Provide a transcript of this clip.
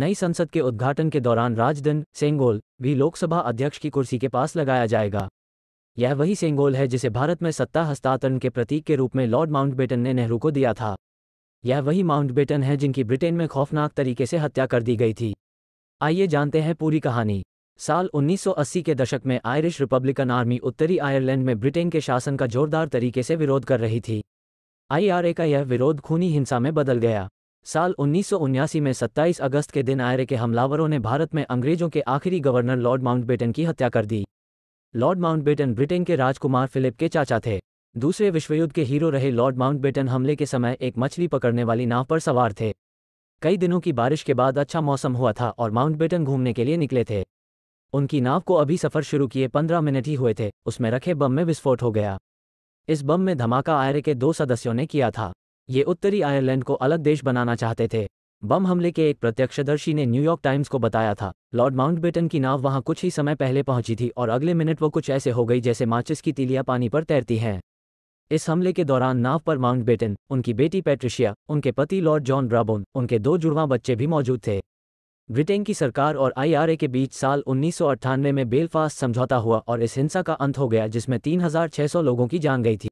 नई संसद के उद्घाटन के दौरान राजदन सेंगोल भी लोकसभा अध्यक्ष की कुर्सी के पास लगाया जाएगा यह वही सेंगोल है जिसे भारत में सत्ता हस्तांतरण के प्रतीक के रूप में लॉर्ड माउंटबेटन ने नेहरू को दिया था यह वही माउंटबेटन है जिनकी ब्रिटेन में खौफनाक तरीके से हत्या कर दी गई थी आइए जानते हैं पूरी कहानी साल 1980 के दशक में आयरिश रिपब्लिकन आर्मी उत्तरी आयरलैंड में ब्रिटेन के शासन का जोरदार तरीके से विरोध कर रही थी आईआरए का यह विरोध खूनी हिंसा में बदल गया साल उन्नीस में 27 अगस्त के दिन आयरे के हमलावरों ने भारत में अंग्रेजों के आखिरी गवर्नर लॉर्ड माउंटबेटन की हत्या कर दी लॉर्ड माउंटबेटन ब्रिटेन के राजकुमार फिलिप के चाचा थे दूसरे विश्वयुद्ध के हीरो रहे लॉर्ड माउंटबेटन हमले के समय एक मछली पकड़ने वाली नाव पर सवार थे कई दिनों की बारिश के बाद अच्छा मौसम हुआ था और माउंटबेटन घूमने के लिए निकले थे उनकी नाव को अभी सफर शुरू किए पंद्रह मिनट ही हुए थे उसमें रखे बम में विस्फोट हो गया इस बम में धमाका आयरे के दो सदस्यों ने किया था ये उत्तरी आयरलैंड को अलग देश बनाना चाहते थे बम हमले के एक प्रत्यक्षदर्शी ने न्यूयॉर्क टाइम्स को बताया था लॉर्ड माउंटबेटन की नाव वहां कुछ ही समय पहले पहुंची थी और अगले मिनट वो कुछ ऐसे हो गई जैसे माचिस की तीलियां पानी पर तैरती हैं इस हमले के दौरान नाव पर माउंटबेटन उनकी बेटी पैट्रिशिया उनके पति लॉर्ड जॉन ब्राबोन उनके दो जुड़वा बच्चे भी मौजूद थे ब्रिटेन की सरकार और आईआरए के बीच साल उन्नीस में बेलफास्ट समझौता हुआ और इस हिंसा का अंत हो गया जिसमें 3,600 लोगों की जान गई थी